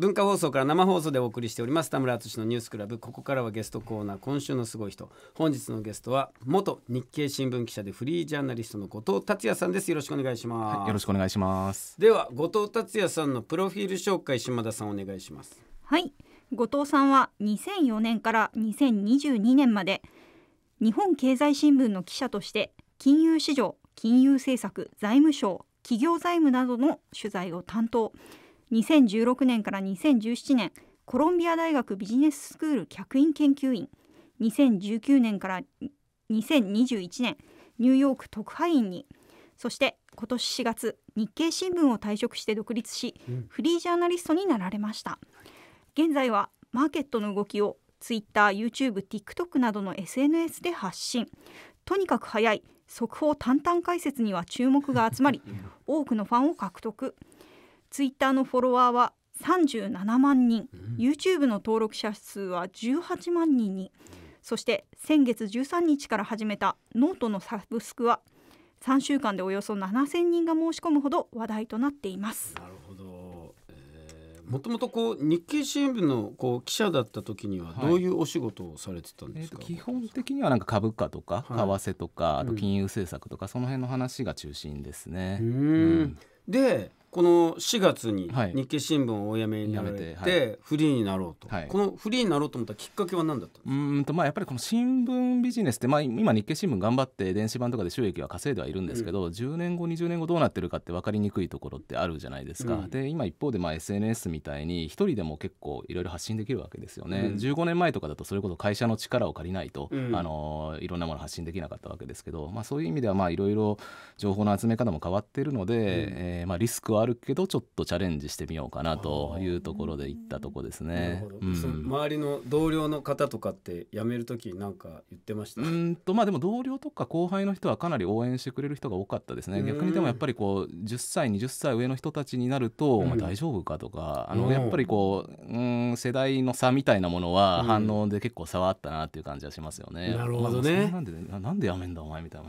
文化放送から生放送でお送りしております田村敦のニュースクラブここからはゲストコーナー今週のすごい人本日のゲストは元日経新聞記者でフリージャーナリストの後藤達也さんですよろしくお願いします、はい、よろしくお願いしますでは後藤達也さんのプロフィール紹介島田さんお願いしますはい後藤さんは2004年から2022年まで日本経済新聞の記者として金融市場金融政策財務省企業財務などの取材を担当2016年から2017年コロンビア大学ビジネススクール客員研究員2019年から2021年ニューヨーク特派員にそして今年4月日経新聞を退職して独立し、うん、フリージャーナリストになられました現在はマーケットの動きをツイッター、ユー YouTube、TikTok などの SNS で発信とにかく早い速報淡々解説には注目が集まり多くのファンを獲得ツイッターのフォロワーは37万人、YouTube の登録者数は18万人に、そして先月13日から始めたノートのサブスクは3週間でおよそ7000人が申し込むほど話題となっています。なるほど、えもともとこう日経新聞のこう記者だった時にはどういうお仕事をされてたんですか、はいえー、基本的にはなんか株価とか為替とか、はい、あと金融政策とか、その辺の話が中心ですね。うん、うん、でこの4月に日経新聞をお辞めになられて、はい、フリーになろうと、はい、このフリーになろうと思ったきっかけは何だったんですうんとまあやっぱりこの新聞ビジネスって、まあ、今日経新聞頑張って電子版とかで収益は稼いではいるんですけど、うん、10年後20年後どうなってるかって分かりにくいところってあるじゃないですか、うん、で今一方でまあ SNS みたいに一人でも結構いろいろ発信できるわけですよね、うん、15年前とかだとそれこそ会社の力を借りないと、うん、あのいろんなもの発信できなかったわけですけど、まあ、そういう意味ではまあいろいろ情報の集め方も変わっているので、うん、えー、まあリスクはあるけどちょっとチャレンジしてみようかなというところで行ったとこですね。周りの同僚の方とかって辞める時なんか言ってましたうんとまあでも同僚とか後輩の人はかなり応援してくれる人が多かったですね。逆にでもやっぱりこう10歳20歳上の人たちになると、うん、まあ、大丈夫かとかあのやっぱりこううん世代の差みたいなものは反応で結構差はあったなっていう感じはしますよね。なるほどね。まあ、なんでなんでやめんだお前みたいな、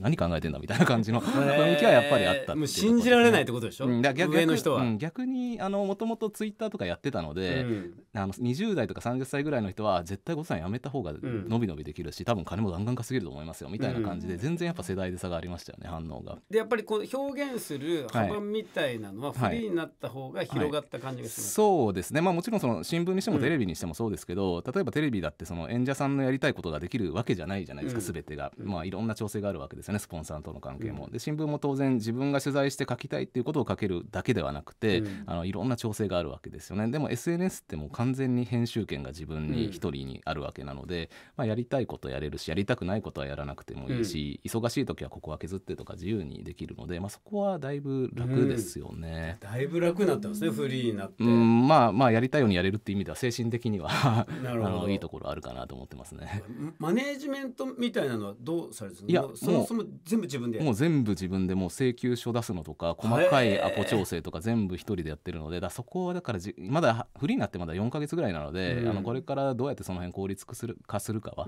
何考えてんだみたいな感じの雰囲気はやっぱりあったっ、ね、信じられないってことでしょ、うん、だ逆上の人は、うん、逆にもともとツイッターとかやってたので、うん、あの20代とか30歳ぐらいの人は絶対5歳やめた方がのびのびできるし、多分金もガンガン稼げると思いますよみたいな感じで、全然やっぱ世代で差がありましたよね反応が。でやっぱりこう表現する幅みたいなのは、はい、フリーになった方が広がった感じがします、はいはい、そうですねまあもちろんその新聞にしてもテレビにしてもそうですけど、例えばテレビだってその演者さんのやりたいことができるわけじゃないじゃないですか、うん、全てが、まあいろんな調整があるわけですよねスポンサーとの関係も。で新聞も当然自分が取材して書きたいってっていうことをかけるだけではなくて、うん、あのいろんな調整があるわけですよねでも SNS ってもう完全に編集権が自分に一人にあるわけなので、うん、まあ、やりたいことやれるしやりたくないことはやらなくてもいいし、うん、忙しい時はここは削ってとか自由にできるので、まあ、そこはだいぶ楽ですよね、だいぶ楽になってますねフリーになって、まあまあやりたいようにやれるっていう意味では精神的には あのいいところあるかなと思ってますねマネージメントみたいなのはどうされるんですかいやそもそも全部自分でもう全部自分でも請求書出すのとか細か深いアポ調整とか全部一人でやってるのでだそこはだからまだフリーになってまだ4か月ぐらいなので、うん、あのこれからどうやってその辺効率化するかは考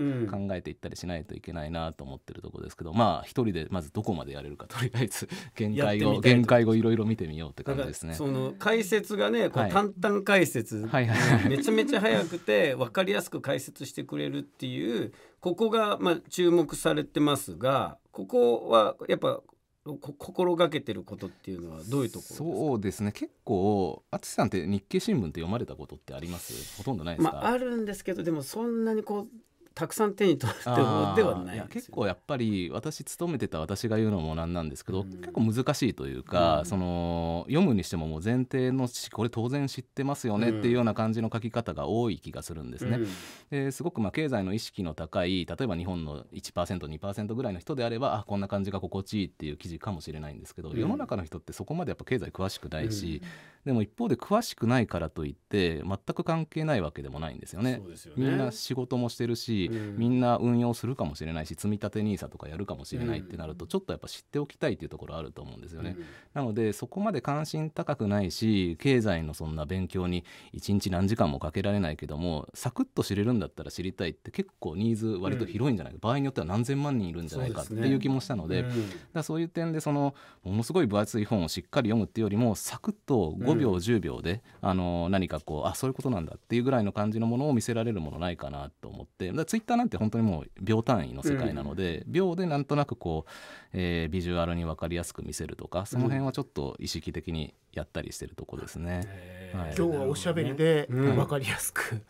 えていったりしないといけないなと思ってるとこですけど、うん、まあ一人でまずどこまでやれるかとりあえず限界を限界をいろいろ見てみようって感じですね。その解説がねこう簡単解説、はいはいはい、めちゃめちゃ早くて分かりやすく解説してくれるっていうここがまあ注目されてますがここはやっぱ心がけてることっていうのはどういうところそうですね結構淳さんって日経新聞って読まれたことってありますほとんどないですか、まあ、あるんですけどでもそんなにこうたくさん手に取るってことではない結構やっぱり私勤めてた私が言うのもなんなんですけど、うん、結構難しいというか、うん、その読むにしてももう前提のこれ当然知ってますよねっていうような感じの書き方が多い気がするんですね。ですごくまあ経済の意識の高い例えば日本の 1%2% ぐらいの人であればあこんな感じが心地いいっていう記事かもしれないんですけど、世の中の人ってそこまでやっぱ経済詳しくないし、でも一方で詳しくないからといって全く関係ないわけでもないんですよね。よねみんな仕事もしてるしみんな運用するかもしれないし積み立て NISA とかやるかもしれないってなると、ちょっとやっぱ知っておきたいっていうところあると思うんですよね。なのでそこまで関心高くないし経済のそんな勉強に1日何時間もかけられないけどもサクッと知れるんだったら知りたいって結構ニーズ割と広いんじゃないか、場合によっては何千万人いるんじゃないかっていう気もしたのでそう、そういう点でそのものすごい分厚い本をしっかり読むっていうよりもサクッと5秒10秒で、あの何かこうあそういうことなんだっていうぐらいの感じのものを見せられるものないかなと思ってツイッターなんて本当にもう秒単位の世界なので、うん、秒でなんとなくこう、えー、ビジュアルに分かりやすく見せるとかその辺はちょっと意識的にやったりしてるとこですね、うんはい、今日はおしゃべりで分かりやすく、教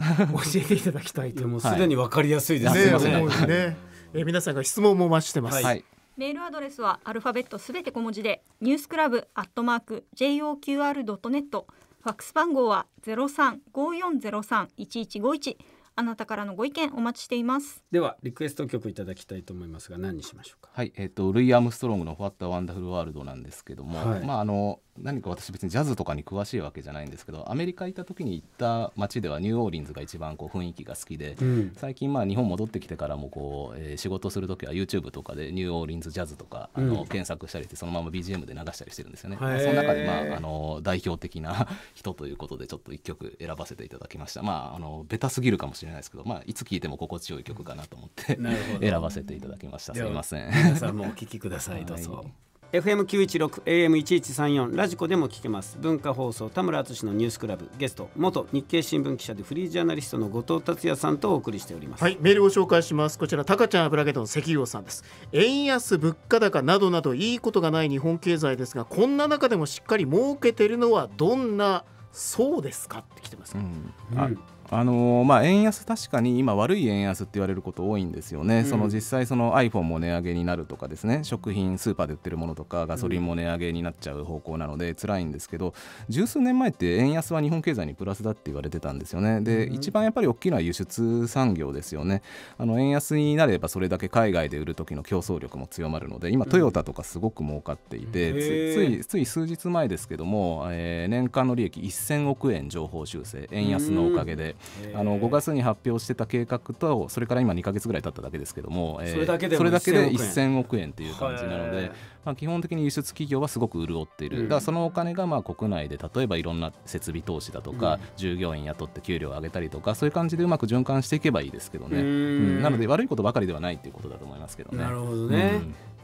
えていただきたいと思いますすでに分かりやすいですね、はい、ねえ皆さんが質問も増してます、はいメールアドレスはアルファベットすべて小文字でニュースクラブアットマーク j o q r ネット。ファックス番号はゼロ三五四ゼロ三一一五一あなたからのご意見お待ちしていますではリクエスト曲いただきたいと思いますが何にしましょうかはいえっ、ー、とルイ・アームストロングの「ファット・ワンダフル・ワールド」なんですけども、はい、まああの何か私別にジャズとかに詳しいわけじゃないんですけどアメリカ行った時に行った街ではニューオーリンズが一番こう雰囲気が好きで、うん、最近まあ日本戻ってきてからもこう、えー、仕事する時は YouTube とかでニューオーリンズジャズとか、あの検索したりしてそのまま BGM で流したりしてるんですよね、まあ、その中で、まあ、あの代表的な 人ということでちょっと1曲選ばせていただきましたまああのベタすぎるかもしれないですけど、まあ、いつ聴いても心地よい曲かなと思って選ばせていただきましたすいません皆さんもお聴きくださいどうぞ。FM916 AM1134 ラジコでも聞けます文化放送田村敦のニュースクラブゲスト元日経新聞記者でフリージャーナリストの後藤達也さんとお送りしておりますはいメールを紹介しますこちらたかちゃん油揚げの関陽さんです円安物価高などなどいいことがない日本経済ですがこんな中でもしっかり儲けてるのはどんなそうですかって来てます、うんうん、あのー、まあ、円安、確かに今、悪い円安って言われること多いんですよね、うん、その実際、その iPhone も値上げになるとか、ですね食品、スーパーで売ってるものとか、ガソリンも値上げになっちゃう方向なので、辛いんですけど、十数年前って、円安は日本経済にプラスだって言われてたんですよね、で、うん、一番やっぱり大きいのは輸出産業ですよね、あの円安になれば、それだけ海外で売る時の競争力も強まるので、今、トヨタとかすごく儲かっていて、うんつ、つい数日前ですけども、えー、年間の利益1000億円情報修正、円安のおかげで。あの5月に発表してた計画とそれから今2か月ぐらい経っただけですけども、えー、それだけで1000億円っていう感じなので、まあ、基本的に輸出企業はすごく潤っている、うん、だからそのお金がまあ国内で例えばいろんな設備投資だとか、うん、従業員雇って給料を上げたりとかそういう感じでうまく循環していけばいいですけどね、うん、なので悪いことばかりではないっていうことだと思いますけどね。なるほどね、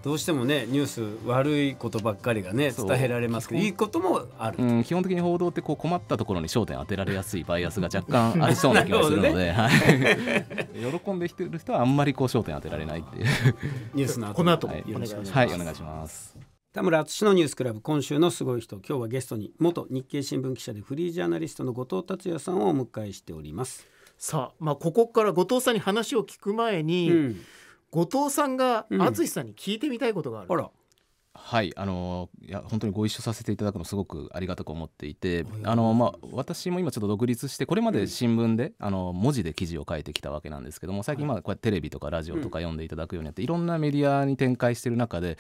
どうしてもねニュース悪いことばっかりがね伝えられますけどいいこともある、うん、基本的に報道ってこう困ったところに焦点当てられやすいバイアスが若干ありそうな気がするので ね喜んできてる人はあんまりこう焦点当てられないっていうニュースの後この後、はよろしくお願いします、はい、おいします田村敦のニュースクラブ今週のすごい人今日はゲストに元日経新聞記者でフリージャーナリストの後藤達也さんをお迎えしておりますさあ、まあ、ここから後藤さんに話を聞く前に、うん後藤さんが淳さんに聞いてみたいことがある、うん、あらはいあのいや本当にご一緒させていただくのすごくありがたく思っていてあの、まあ、私も今ちょっと独立してこれまで新聞で、あの文字で記事を書いてきたわけなんですけども最近まあこうやってテレビとかラジオとか読んでいただくようになって、いろんなメディアに展開している中で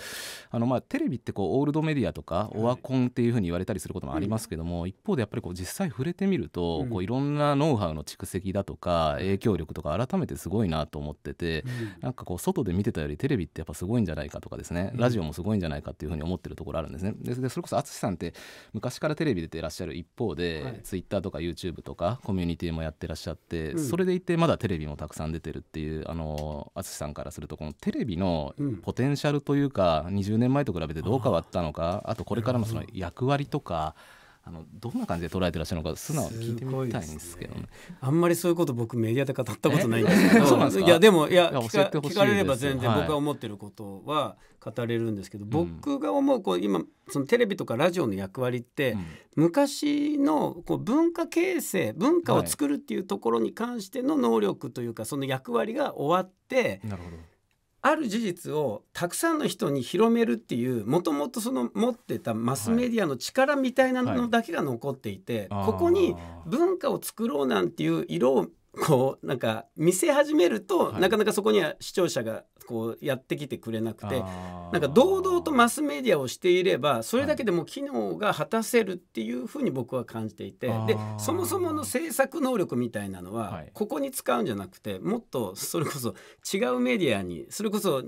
あの、まあ、テレビってこうオールドメディアとかオワコンっていうふうに言われたりすることもありますけども、一方でやっぱりこう実際触れてみると、こういろんなノウハウの蓄積だとか影響力とか改めてすごいなと思ってて、なんかこう外で見てたよりテレビってやっぱすごいんじゃないかとかですねラジオもすごいんじゃないかかっていうふうに思ってるところあるんですね。でそれこそ淳さんって昔からテレビ出てらっしゃる一方で、はい、ッターとか YouTube とかコミュニティもやってらっしゃって、うん、それでいてまだテレビもたくさん出てるっていう淳さんからするとこのテレビのポテンシャルというか、うん、20年前と比べてどう変わったのかあとこれからのその役割とか。うんあのどんな感じで捉えてらっしゃるのか素直に聞いてみたいんですけどね、あんまりそういうこと僕メディアで語ったことないんですけどいやでもいや聞かれれば全然僕が思ってることは語れるんですけど、はい、僕が思うこう今そのテレビとかラジオの役割って、うん、昔のこう文化形成文化を作るっていうところに関しての能力というか、その役割が終わって。なるほどある事実をたくさんの人に広めるっていうもともとその持ってたマスメディアの力みたいなのだけが残っていて、はいはい、ここに文化を作ろうなんていう色をこうなんか見せ始めると、はい、なかなかそこには視聴者がこうやってきてくれなくてなんか堂々とマスメディアをしていればそれだけでも機能が果たせるっていうふうに僕は感じていて、はい、でそもそもの制作能力みたいなのはここに使うんじゃなくてもっとそれこそ違うメディアにそれこそ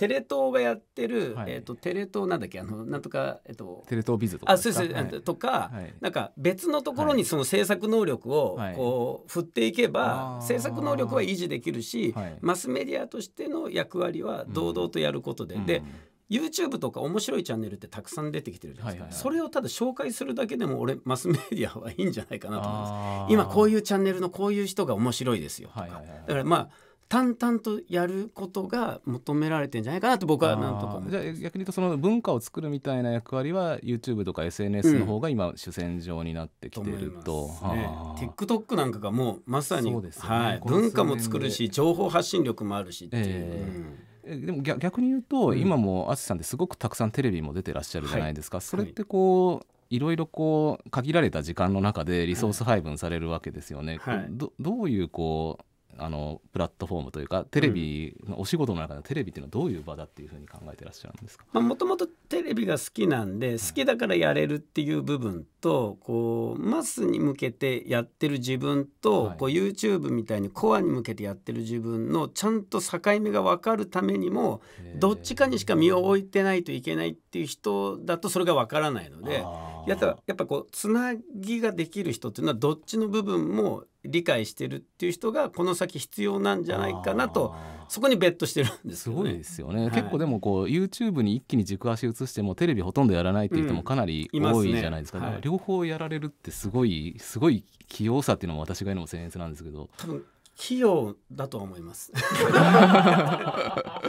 テレ東がやってる、はい、えっ、ー、とテレ東なんだっけあのなんとかえっ、ー、とテレ東ビズとかあそうです、はい、とか、なんか別のところにその制作能力をこう振っていけば、制作能力は維持できるし、マスメディアとしての役割は堂々とやることで、うん、で、うん YouTube とか面白いチャンネルってたくさん出てきてるじゃないですか、はいはいはい、それをただ紹介するだけでも俺マスメディアはいいんじゃないかなと思います今こういうチャンネルのこういう人が面白いですよとか、はいはいはい、だからまあ淡々とやることが求められてんじゃないかなと僕はなんとかじゃあ逆に言うとその文化を作るみたいな役割は YouTube とか SNS の方が今主戦場になってきてると,、うんとね、TikTok なんかがもうまさに、ね、はい、文化も作るし情報発信力もあるしっていう。えーでも逆に言うと、うん、今も淳さんってすごくたくさんテレビも出てらっしゃるじゃないですか、はい、それってこう、いろいろこう限られた時間の中でリソース配分されるわけですよね。はい、どどういうこうあのプラットフォームというかテレビ、お仕事の中でテレビっていうのはどういう場だっていうふうに考えてらっしゃるんですかもともとテレビが好きなんで好きだからやれるっていう部分と、はい、こうマスに向けてやってる自分と、はい、こう YouTube みたいにコアに向けてやってる自分のちゃんと境目が分かるためにもどっちかにしか身を置いてないといけないってっていう人だとそれがわからないのでやっぱやっぱこうつなぎができる人っていうのはどっちの部分も理解してるっていう人がこの先必要なんじゃないかなとそこにベットしてるんです、ね、すごいですよね、はい、結構でもこう YouTube に一気に軸足移してもテレビほとんどやらないっていう人もかなり多いじゃないですか、うんねはい、両方やられるってすごいすごい器用さっていうのも私が言うのも僭越なんですけど。多分器用だと思います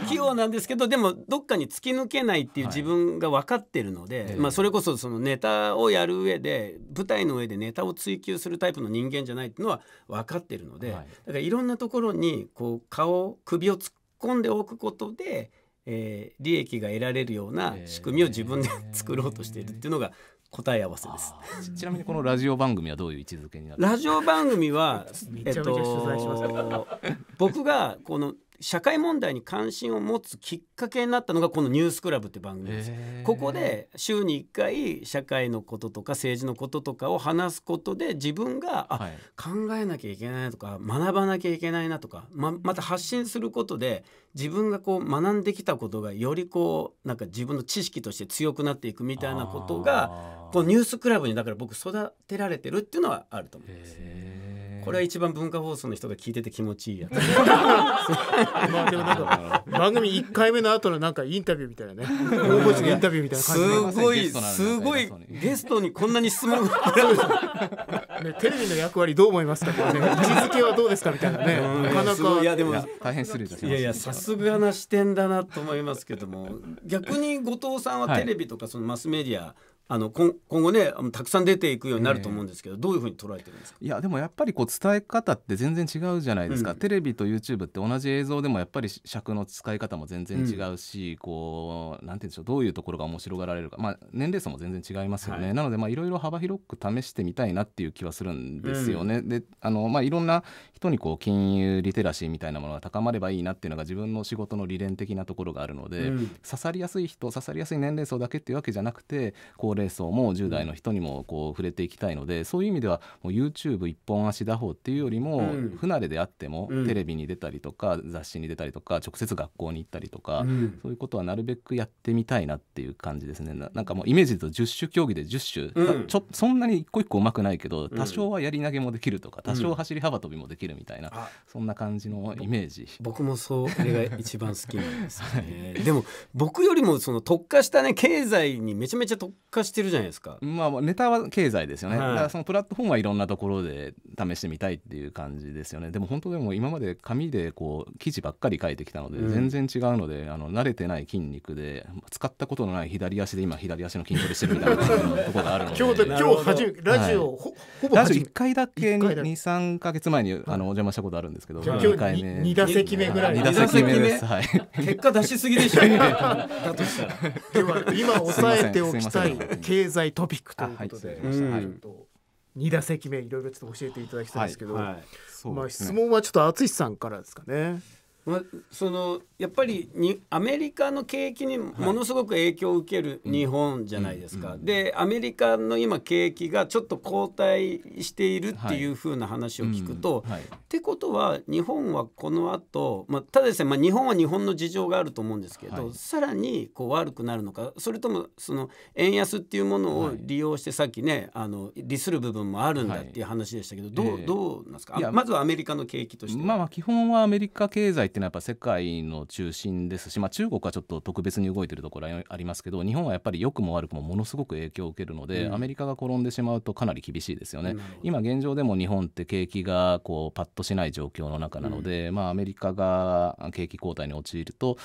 器用なんですけどでもどっかに突き抜けないっていう自分が分かってるので、はい、まあ、それこそそのネタをやる上で舞台の上でネタを追求するタイプの人間じゃないっていうのは分かってるので、はい、だからいろんなところにこう顔首を突っ込んでおくことでえー、利益が得られるような仕組みを自分で 作ろうとしているっていうのが答え合わせですち。ちなみにこのラジオ番組はどういう位置づけになる？ラジオ番組はえっと、僕がこの社会問題に関心を持つきっかけになったのがこの「ニュースクラブ」って番組です。ここで週に1回社会のこととか政治のこととかを話すことで自分が、はい、考えなきゃいけないとか学ばなきゃいけないなとかままた発信することで自分がこう学んできたことがよりこうなんか自分の知識として強くなっていくみたいなことがこのニュースクラブにだから僕育てられてるっていうのはあると思います。これは一番文化放送の人が聞いてて気持ちいいやつまあでもなんか 番組一回目の後のなんかインタビューみたいなね大越のインタビューみたいな感じすごいすごいゲストにこんなに質問 ね、テレビの役割どう思いますかとかね位置づけはどうですかみたいなね、なかなかいやでも大変するいやいやさすがな視点だなと思いますけども逆に後藤さんはテレビとかそのマスメディア、はいあの今今後ねたくさん出ていくようになると思うんですけど、えー、どういうふうに捉えてるんですかいやでもやっぱりこう伝え方って全然違うじゃないですか、うん、テレビと YouTube って同じ映像でもやっぱり尺の使い方も全然違うし、うん、こうなんて言うんでしょうどういうところが面白がられるか、まあ、年齢層も全然違いますよね、はい、なのでまあいろいろ幅広く試してみたいなっていう気はするんですよね、うん、であのまあいろんな人にこう金融リテラシーみたいなものが高まればいいなっていうのが自分の仕事の理念的なところがあるので、刺さりやすい人刺さりやすい年齢層だけっていうわけじゃなくて高齢齢層も10代の人にもこう触れていきたいので、そういう意味ではもう YouTube 一本足打法っていうよりも、不慣れであってもテレビに出たりとか雑誌に出たりとか直接学校に行ったりとか、そういうことはなるべくやってみたいなっていう感じですねなんかもうイメージでと10種競技で10種、うん、ちょそんなに一個一個うまくないけど多少はやり投げもできるとか多少走り幅跳びもできるみたいな、うん、そんな感じのイメージ僕もそうあれが一番好きなんですね、はい、でも僕よりもその特化したね経済にめちゃめちゃ特化化してるじゃないですか。まあ、ネタは経済ですよね、はい、だからそのプラットフォームはいろんなところで試してみたいっていう感じですよねでも本当でも今まで紙でこう記事ばっかり書いてきたので、全然違うので、うん、あの慣れてない筋肉で使ったことのない左足で今左足の筋トレしてるみたいな ところがあるので今日で今日はじラジオ、はい、ほほぼラジオ1回だけ二三か月前にあのお邪魔したことあるんですけど、二回目 2, 打席目ぐらい二打席目です、はい、結果出しすぎでしょ だとしたら今抑えておきたい 経済トピックということで、二打席目いろいろちょっと教えていただきたいんですけど、まあ質問はちょっと淳さんからですかね。まあ、そのやっぱりにアメリカの景気にものすごく影響を受ける日本じゃないですか、はいうんうん、でアメリカの今景気がちょっと後退しているっていうふうな話を聞くと、はい、ってことは日本はこの後、まあただですね、まあ、日本は日本の事情があると思うんですけど、はい、さらにこう悪くなるのかそれともその円安っていうものを利用してさっきねあの利する部分もあるんだっていう話でしたけど、どう、どうなんですかまずはアメリカの景気として。まあ、まあ基本はアメリカ経済っていうのはやっぱ世界の中心ですし、まあ、中国はちょっと特別に動いてるところはありますけど日本はやっぱり良くも悪くもものすごく影響を受けるので、うん、アメリカが転んでしまうとかなり厳しいですよね。今現状でも日本って景気がこうパッとしない状況の中なので、うん、まあ、アメリカが景気後退に陥ると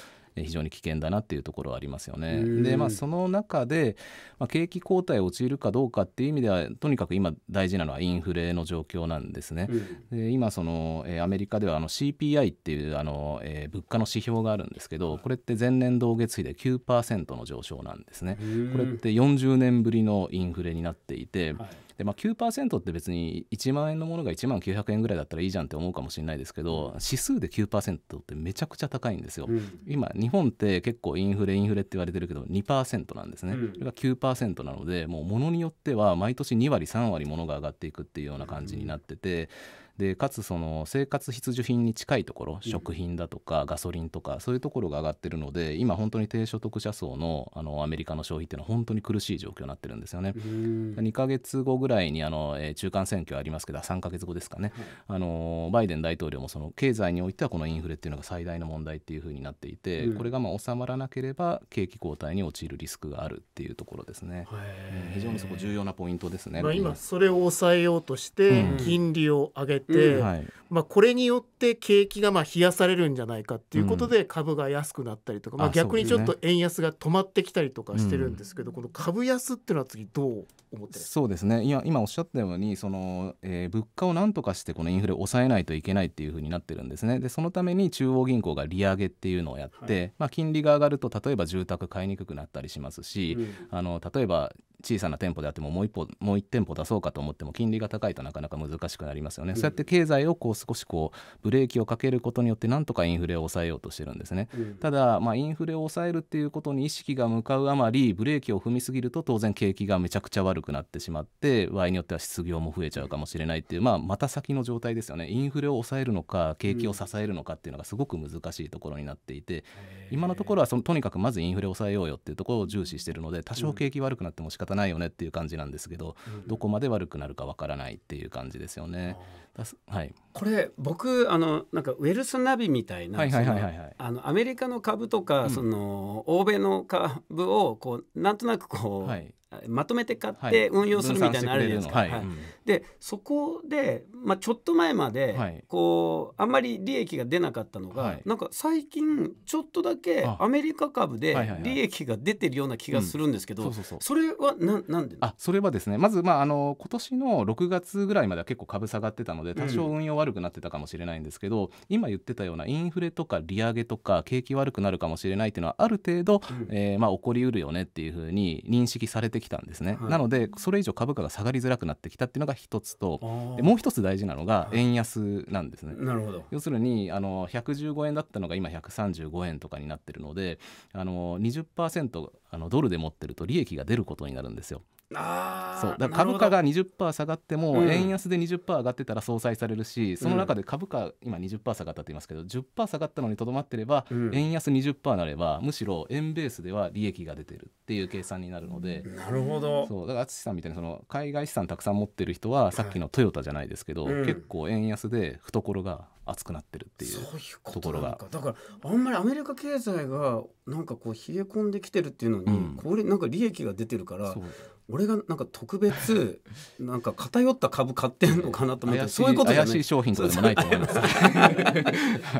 非常に危険だなっていうところはありますよね。で、まあ、その中で、まあ、景気後退を陥るかどうかっていう意味ではとにかく今大事なのはインフレの状況なんですね。うん、で今その、えー、アメリカではあの CPI っていうあの、えー、物価の指標があるんですけどこれって前年同月比で9%の上昇なんですね。これって40年ぶりのインフレになっていて、はいで、まあ9%って別に1万円のものが1万900円ぐらいだったらいいじゃんって思うかもしれないですけど、指数で9%ってめちゃくちゃ高いんですよ。うん、今、日本って結構インフレ、インフレって言われてるけど2%なんですね。うん、それが9%なので、もうものによっては毎年2割、3割ものが上がっていくっていうような感じになってて、でかつその生活必需品に近いところ食品だとかガソリンとかそういうところが上がってるので今本当に低所得者層のあのアメリカの消費っていうのは本当に苦しい状況になってるんですよね。2ヶ月後ぐらいにあの、えー、中間選挙ありますけど3ヶ月後ですかね、はい、あのバイデン大統領もその経済においてはこのインフレっていうのが最大の問題っていうふうになっていて、うん、これがまあ収まらなければ景気後退に陥るリスクがあるっていうところですね。非常にそこ重要なポイントですね、まあ、今それを抑えようとして金利を上げて、うんはい、まあ、これによって景気がまあ冷やされるんじゃないかっていうことで株が安くなったりとか、まあ、逆にちょっと円安が止まってきたりとかしてるんですけど、この株安っていうのは次どう思ってそうですね今今おっしゃったようにその、えー、物価をなんとかしてこのインフレを抑えないといけないっていうふうになってるんですねでそのために中央銀行が利上げっていうのをやって、はい、まあ、金利が上がると例えば住宅買いにくくなったりしますし、うん、あの例えば小さな店舗であってももう一歩もう一店舗出そうかと思っても金利が高いとなかなか難しくなりますよね、うん、そうやって経済をこう少しこうブレーキをかけることによってなんとかインフレを抑えようとしてるんですね、うん、ただまあインフレを抑えるっていうことに意識が向かうあまりブレーキを踏みすぎると当然景気がめちゃくちゃ悪くなってしまって場合によっては失業も増えちゃうかもしれないっていう、まあ、また先の状態ですよねインフレを抑えるのか景気を支えるのかっていうのがすごく難しいところになっていて、うん、今のところはそのとにかくまずインフレを抑えようよっていうところを重視してるので多少景気悪くなっても仕方方ないよねっていう感じなんですけど、どこまで悪くなるかわからないっていう感じですよね。はいこれ僕あのなんかウェルスナビみたいなアメリカの株とか、うん、その欧米の株をこうなんとなくこう、はい、まとめて買って運用するみたいなあるじゃないですか。はいはい、でそこで、まあ、ちょっと前まで、はい、こうあんまり利益が出なかったのが、なんか最近ちょっとだけアメリカ株で利益が出てるような気がするんですけどそれはななんであそれはですねまず、まあ、あの今年の6月ぐらいまでは結構株下がってたので多少運用悪悪くなってたかもしれないんですけど今言ってたようなインフレとか利上げとか景気悪くなるかもしれないっていうのはある程度、うん、えー、まあ、起こりうるよねっていうふうに認識されてきたんですね、はい、なのでそれ以上株価が下がりづらくなってきたっていうのが一つともう一つ大事なのが円安なんですね、はい、なるほど要するにあの115円だったのが今135円とかになってるのであの20%あのドルで持ってると利益が出ることになるんですよ。そうだから株価が20%下がっても円安で20%上がってたら相殺されるし、うん、その中で株価今20%下がったって言いますけど10%下がったのにとどまってれば、円安20%なればむしろ円ベースでは利益が出てるっていう計算になるのでなるほどそうだから淳さんみたいにその海外資産たくさん持ってる人はさっきのトヨタじゃないですけど、うん、結構円安で懐が熱くなってるっていうところがだからあんまりアメリカ経済がなんかこう冷え込んできてるっていうのに、これなんか利益が出てるから。俺がなんか特別 なんか偏った株買ってんのかなと思ってそういうことじゃない怪しい商品とかでもないと思います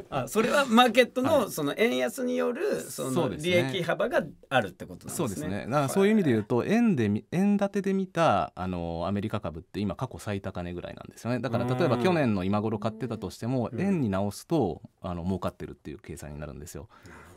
あそれはマーケットのその円安によるその利益幅があるってことなんですね。そうですねだそういう意味で言うと円で円建てで見たあのアメリカ株って今過去最高値ぐらいなんですよねだから例えば去年の今頃買ってたとしても円に直すとあの儲かってるっていう計算になるんですよ。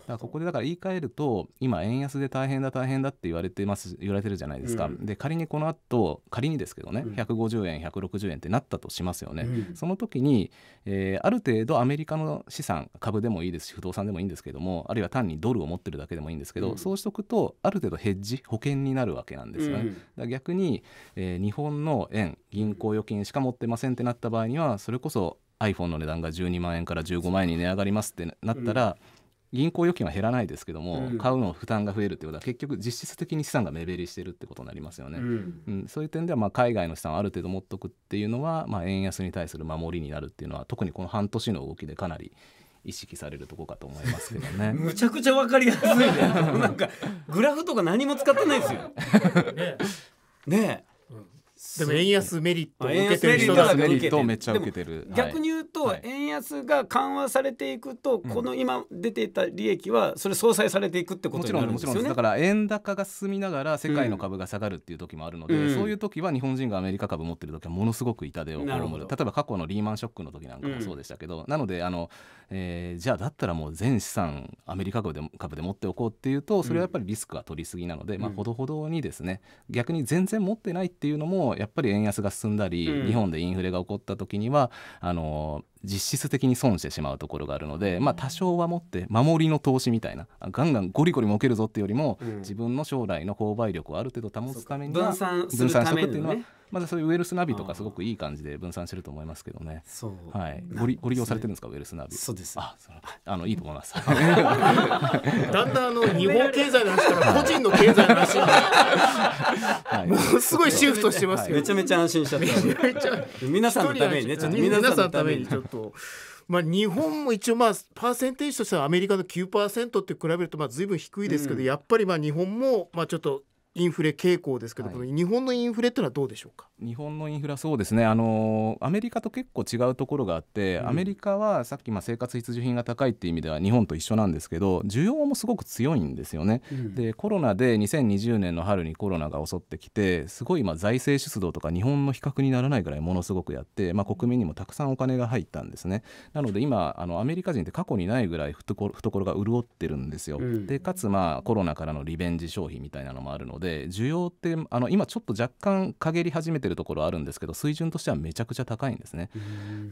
だここでだから言い換えると今円安で大変だ大変だって言われてます言われてるじゃないですか、うん、で仮にこの後仮にですけどね、うん、150円160円ってなったとしますよね、うん、その時に、えー、ある程度アメリカの資産株でもいいですし不動産でもいいんですけどもあるいは単にドルを持ってるだけでもいいんですけど、うん、そうしとくとある程度ヘッジ保険になるわけなんですよね、だ逆に、えー、日本の円銀行預金しか持ってませんってなった場合にはそれこそ iPhone の値段が12万円から15万円に値上がりますってなったら、うん銀行預金は減らないですけども、うん、買うの負担が増えるってことは結局実質的に資産が目減りしてるってことになりますよね、うん、うん、そういう点ではまあ海外の資産をある程度持っとくっていうのは、まあ、円安に対する守りになるっていうのは特にこの半年の動きでかなり意識されるとこかと思いますけどね むちゃくちゃわかりやすいねなんかグラフとか何も使ってないですよ ねねでも円安メリットを受けてる人メリットをめっちゃ受けてる逆に言うと、円安が緩和されていくと、この今出ていた利益はそれ相殺されていくってことになるんですよねだから円高が進みながら世界の株が下がるっていう時もあるので、そういう時は日本人がアメリカ株持ってる時はものすごく痛手を被む例えば過去のリーマンショックの時なんかもそうでしたけど、なのであの、えー、じゃあだったらもう全資産アメリカ株で株で持っておこうっていうとそれはやっぱりリスクは取りすぎなので、まあほどほどにですね逆に全然持ってないっていうのもやっぱり円安が進んだり、うん、日本でインフレが起こった時にはあの実質的に損してしまうところがあるので、まあ、多少は持って守りの投資みたいなガンガンゴリゴリ儲けるぞっていうよりも、うん、自分の将来の購買力をある程度保つために分散するために、ね、まだそういうウェルスナビとかすごくいい感じで分散してると思いますけどね。はい、ごりご利用されてるんですかウェルスナビ。そうです。あ、そあのいいと思います。だんだんあの日本経済の話から個人の経済の話はい、もうすごいシフトしてますよ。めちゃめちゃ安心しちゃった。皆さんのためにね、ちょっと皆さんのためにちょっとと、まあ、日本も一応、まあ、パーセンテージとしてはアメリカの9%って比べるとまあ随分低いですけど、うん、やっぱりまあ日本もまあちょっとインフレ傾向ですけど、はい、日本のインフレってのはどうでしょうか日本のインフレはそうですねあのアメリカと結構違うところがあって、うん、アメリカはさっきまあ生活必需品が高いっていう意味では日本と一緒なんですけど需要もすごく強いんですよね、うん、でコロナで2020年の春にコロナが襲ってきてすごいまあ財政出動とか日本の比較にならないぐらいものすごくやって、まあ、国民にもたくさんお金が入ったんですねなので今あのアメリカ人って過去にないぐらい懐が潤ってるんですよ、うん、でかつまあコロナからのリベンジ消費みたいなのもあるので需要ってあの今ちょっと若干陰り始めてるところあるんですけど水準としてはめちゃくちゃ高いんですね。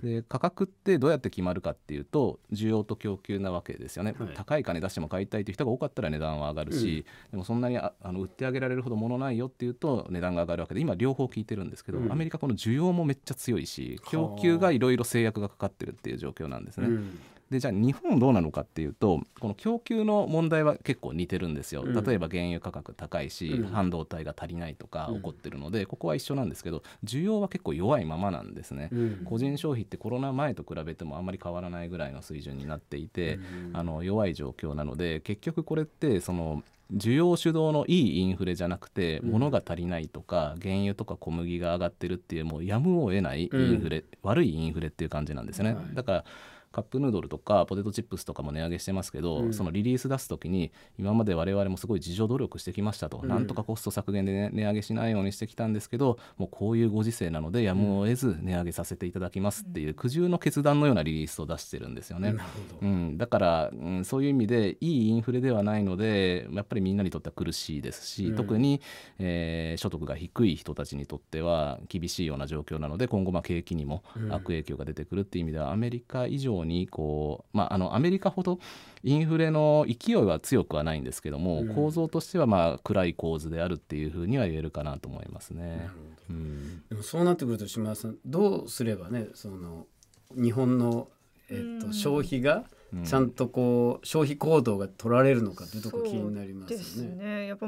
で価格ってどうやって決まるかっていうと需要と供給なわけですよね、はい、高い金出しても買いたいという人が多かったら値段は上がるし、うん、でもそんなにあの売ってあげられるほど物ないよっていうと値段が上がるわけで今両方聞いてるんですけど、うん、アメリカこの需要もめっちゃ強いし供給がいろいろ制約がかかってるっていう状況なんですね。うん、でじゃあ日本どうなのかっていうとこの供給の問題は結構似てるんですよ、うん、例えば原油価格高いし、うん、半導体が足りないとか起こってるので、うん、ここは一緒なんですけど需要は結構弱いままなんですね、個人消費ってコロナ前と比べてもあんまり変わらないぐらいの水準になっていて、あの弱い状況なので結局これってその需要主導のいいインフレじゃなくて、うん、物が足りないとか原油とか小麦が上がってるっていうもうやむを得ないインフレ、うん、悪いインフレっていう感じなんですね、はい、だからカップヌードルとかポテトチップスとかも値上げしてますけど、うん、そのリリース出す時に今まで我々もすごい自助努力してきましたと、うん、なんとかコスト削減で、ね、値上げしないようにしてきたんですけどもうこういうご時世なのでやむを得ず値上げさせていただきますっていう苦渋の決断のようなリリースを出してるんですよね。うん、だから、うん、そういう意味でいいインフレではないのでやっぱりみんなにとっては苦しいですし、特に、えー、所得が低い人たちにとっては厳しいような状況なので今後まあ景気にも悪影響が出てくるっていう意味ではアメリカ以上ようにこう、まあ、あのアメリカほどインフレの勢いは強くはないんですけども、うん、構造としてはまあ暗い構図であるっていうふうには言えるかなと思いますね。うん、でもそうなってくると島田さんどうすればねその日本の、えっと、消費がちゃんとこう消費行動が取られるのかとうとこ気になりますね。ですねやっぱ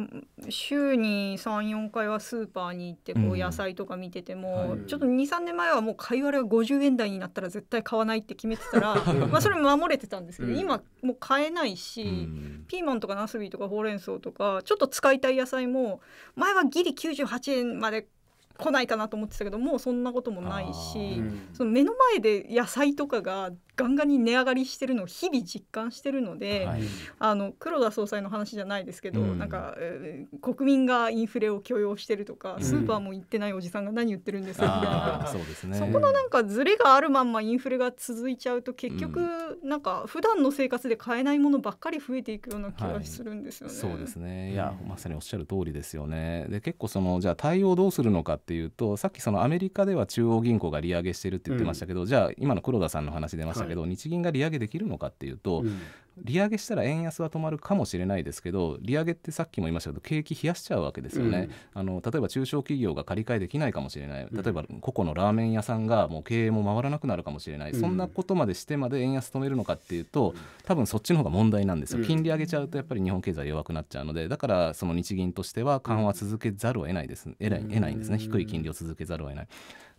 週に34回はスーパーに行ってこう野菜とか見てても、ちょっと23年前はもう買い割れは50円台になったら絶対買わないって決めてたら まあそれ守れてたんですけど、今もう買えないし、ピーマンとかナスビとかほうれん草とかちょっと使いたい野菜も前はギリ98円まで来ないかなと思ってたけどもうそんなこともないし、うん、その目の前で野菜とかがガンガンに値上がりしてるのを日々実感してるので、はい、あの黒田総裁の話じゃないですけど、うん、なんか、えー、国民がインフレを許容してるとか、うん、スーパーも行ってないおじさんが何言ってるんですかみたいなそうです、ね、そこのなんかずれがあるまんまインフレが続いちゃうと結局、うん、なんか普段の生活で買えないものばっかり増えていくような気がするんですよね。はい、そうですねいやまさにおっしゃる通りですよね。で結構そのじゃあ対応どうするのかっていうとさっきそのアメリカでは中央銀行が利上げしてるって言ってましたけど、うん、じゃあ今の黒田さんの話出ましたけど、はい、日銀が利上げできるのかっていうと、うん、利上げしたら円安は止まるかもしれないですけど利上げってさっきも言いましたけど景気冷やしちゃうわけですよね、うん、あの例えば中小企業が借り換えできないかもしれない例えば個々のラーメン屋さんがもう経営も回らなくなるかもしれない、うん、そんなことまでしてまで円安止めるのかっていうと多分そっちの方が問題なんですよ金利上げちゃうとやっぱり日本経済弱くなっちゃうのでだからその日銀としては緩和続けざるを得ないです得ない得ないんですね低い金利を続けざるを得ない。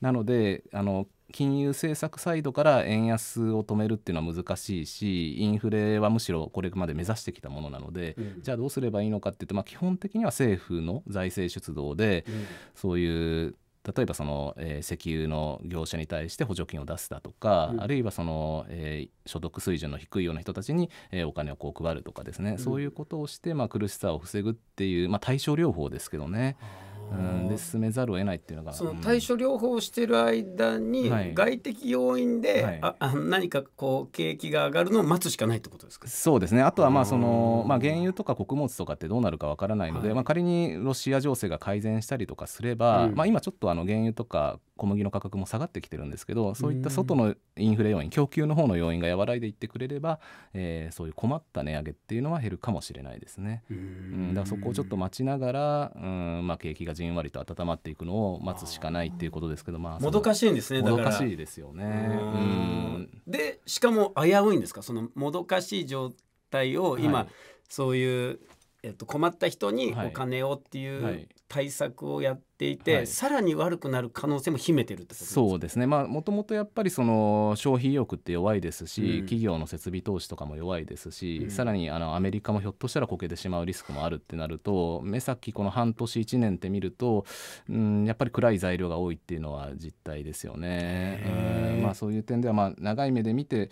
なのであの金融政策サイドから円安を止めるっていうのは難しいしインフレはむしろこれまで目指してきたものなので、うん、じゃあどうすればいいのかっていうと、まあ、基本的には政府の財政出動で、うん、そういう例えばその、えー、石油の業者に対して補助金を出すだとか、うん、あるいはその、えー、所得水準の低いような人たちに、えー、お金をこう配るとかですね、そういうことをして、まあ、苦しさを防ぐっていう、まあ、対症療法ですけどね。うん、で進めざるを得ないっていうのがその対処療法をしてる間に、外的要因で、はい、ああ何かこう景気が上がるのを待つしかないってことですかそうですねあとはまあその、まあ、原油とか穀物とかってどうなるかわからないので、はい、まあ、仮にロシア情勢が改善したりとかすれば、うん、まあ、今ちょっとあの原油とか小麦の価格も下がってきてるんですけどそういった外のインフレ要因供給の方の要因が和らいでいってくれれば、えー、そういう困った値上げっていうのは減るかもしれないですね。うんだからそこをちょっと待ちながら、うんまあ、景気がじんわりと温まっていくのを待つしかないっていうことですけどまあもどかしいんですねもどかしいですよねでしかも危ういんですかそのもどかしい状態を今、はい、そういう、えっと、困った人にお金をっていう対策をやって、はいていて、はい、さらに悪くなる可能性も秘めてるってことですそうですねまあもともとやっぱりその消費意欲って弱いですし、うん、企業の設備投資とかも弱いですし、うん、さらにあのアメリカもひょっとしたらこけてしまうリスクもあるってなると目先この半年1年って見ると、うん、やっぱり暗い材料が多いっていうのは実態ですよね。うんまあ、そういう点ではまあ長い目で見て、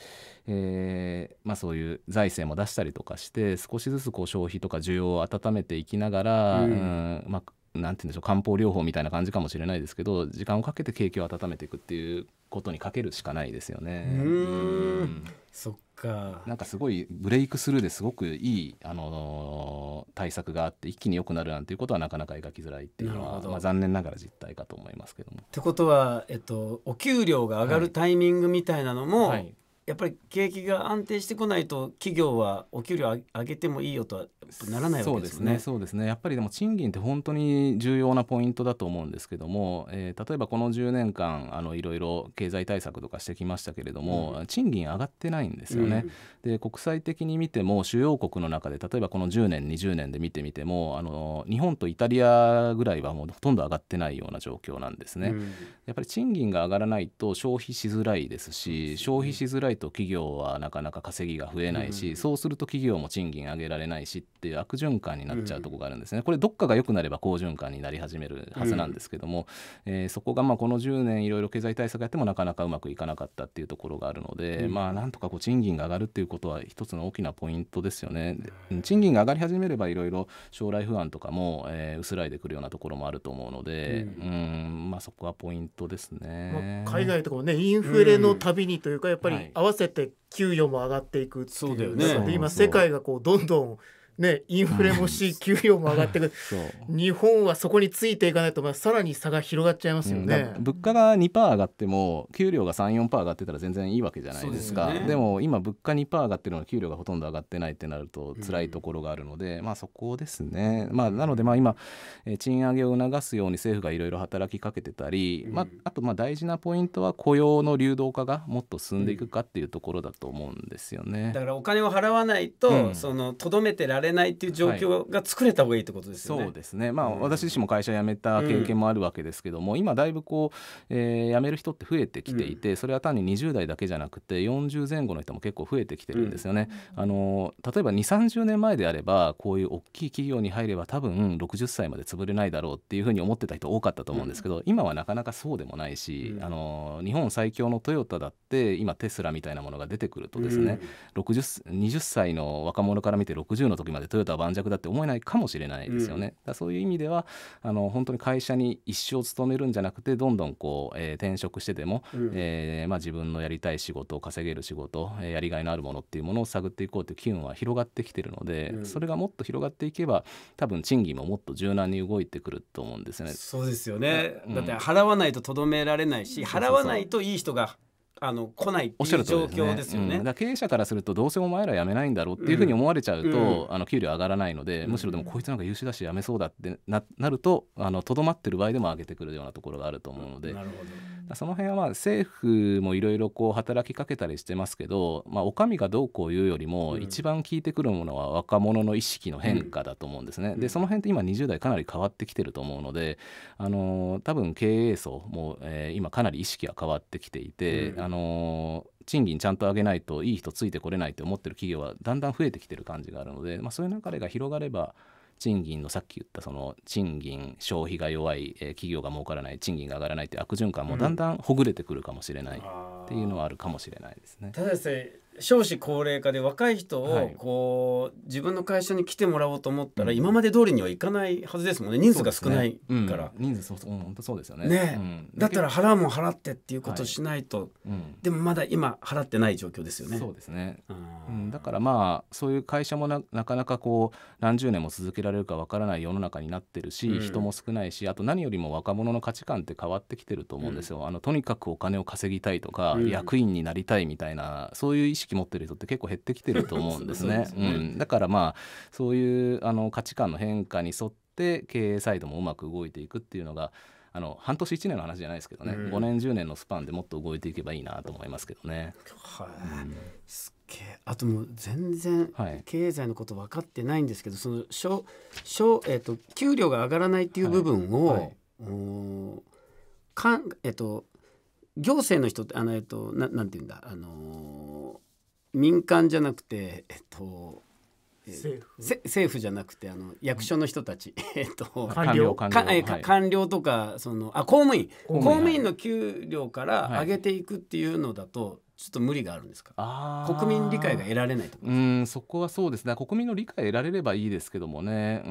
えーまあ、そういう財政も出したりとかして少しずつこう消費とか需要を温めていきながら、うん、うん、まあ、なんて言うんでしょう漢方療法みたいな感じかもしれないですけど時間をかけて景気を温めていくっていうことにかけるしかないですよね。うんそっかなんかすごいブレイクスルーですごくいい、あのー、対策があって一気に良くなるなんていうことはなかなか描きづらいっていうのは、まあ、残念ながら実態かと思いますけども。ってことは、えっと、お給料が上がるタイミングみたいなのも、はいやっぱり景気が安定してこないと企業はお給料上げてもいいよとはならないわけですね。そうですね、ね、やっぱりでも賃金って本当に重要なポイントだと思うんですけども、えー、例えばこの10年間あのいろいろ経済対策とかしてきましたけれども、うん、賃金上がってないんですよね。うん、で国際的に見ても主要国の中で例えばこの10年20年で見てみてもあの日本とイタリアぐらいはもうほとんど上がってないような状況なんですね。うん、やっぱり賃金が上がらないと消費しづらいですし消費しづらいと企業はなかなか稼ぎが増えないし、うん、そうすると企業も賃金上げられないしっていう悪循環になっちゃうとこがあるんですね、これどっかが良くなれば好循環になり始めるはずなんですけども、うん、えー、そこがまあこの10年いろいろ経済対策やってもなかなかうまくいかなかったっていうところがあるので、うん、まあなんとかこう賃金が上がるっていうことは一つの大きなポイントですよね。賃金が上がり始めればいろいろ将来不安とかも、えー、薄らいでくるようなところもあると思うので、うん、まあそこはポイントですね。まあ、海外とかもねインフレのたびにというか、やっぱり、わせて給与も上がっていくっていうそうだよね今世界がこうどんどんね、インフレもし、給料も上がってくる 日本はそこについていかないと、まあ、さらに差が広がっちゃいますよね、うん、物価が2%上がっても給料が34%上がってたら全然いいわけじゃないですかで、ね,、も今物価2%上がってるのに給料がほとんど上がってないってなると辛いところがあるので、うん、まあそこですね、まあ、なのでまあ今、え賃上げを促すように政府がいろいろ働きかけてたり、うん、まあ、あとまあ大事なポイントは雇用の流動化がもっと進んでいくかっていうところだと思うんですよね。だからお金を払わないととど、めてられれないっていう状況が作れた方がいいってことですよね。そうですね、まあ、うん、私自身も会社辞めた経験もあるわけですけども、今だいぶこう、えー、辞める人って増えてきていて、それは単に20代だけじゃなくて40前後の人も結構増えてきてるんですよね。あの例えば2 3 0年前であればこういう大きい企業に入れば多分60歳まで潰れないだろうっていうふうに思ってた人多かったと思うんですけど、今はなかなかそうでもないし、あの日本最強のトヨタだって今テスラみたいなものが出てくるとですね、うん、20歳の若者から見て60の時りまでトヨタは盤石だって思えないかもしれないですよね。うん、だそういう意味ではあの本当に会社に一生勤めるんじゃなくてどんどんこう、えー、転職してでも、うん、えー、まあ、自分のやりたい仕事を稼げる仕事、えー、やりがいのあるものっていうものを探っていこうという機運は広がってきてるので、うん、それがもっと広がっていけば多分賃金ももっと柔軟に動いてくると思うんですよね。そうですよね、だって払わないととどめられないし払わないといい人があの来ないっていう状況ですよね。ねうん、経営者からするとどうせお前ら辞めないんだろうっていうふうに思われちゃうと、うん、あの給料上がらないので、うん、むしろでもこいつなんか優秀だし辞めそうだってななるととどまってる場合でも上げてくるようなところがあると思うので。その辺はまあ政府もいろいろこう働きかけたりしてますけど、まあ、お上がどうこう言うよりも一番効いてくるものは若者の意識の変化だと思うんですね。でその辺って今20代かなり変わってきてると思うので、あのー、多分経営層も、えー、今かなり意識は変わってきていて、の賃金ちゃんと上げないといい人ついてこれないって思ってる企業はだんだん増えてきてる感じがあるので、まあ、そういう流れが広がれば賃金のさっき言ったその賃金消費が弱い、えー、企業が儲からない賃金が上がらないっていう悪循環もだんだんほぐれてくるかもしれないっていうのはあるかもしれないですね。うん、ただですね少子高齢化で若い人をこう、自分の会社に来てもらおうと思ったら、今まで通りにはいかないはずですもんね人数が少ないから、うん、人数そう本当そうですよね、ね、だったら払うも払ってっていうことをしないと、はい、でもまだ今払ってない状況ですよねそうですね、うん、だからまあそういう会社もなかなかこう何十年も続けられるかわからない世の中になってるし、人も少ないしあと何よりも若者の価値観って変わってきてると思うんですよ、あのとにかくお金を稼ぎたいとか、役員になりたいみたいなそういう意識識持ってる人って結構減ってきてると思うんですね。うすねうん、だからまあそういうあの価値観の変化に沿って経営サイドもうまく動いていくっていうのがあの半年1年の話じゃないですけどね、うん、5年10年のスパンでもっと動いていけばいいなと思いますけどね。はい、うん、すっげえあともう全然経済のこと分かってないんですけど、はい、そのしょしょ、えーと、給料が上がらないっていう部分を、はいはい、かんえっ、ー、と行政の人ってあのえっ、ー、とななんていうんだあのー民間じゃなくてえっと政府政府じゃなくてあの役所の人たち、えっと、官僚官僚官僚とかそのあ公務員公務員の給料から上げていくっていうのだと、ちょっと無理があるんですか国民理解が得られないとうんそこはそうですね国民の理解得られればいいですけどもねう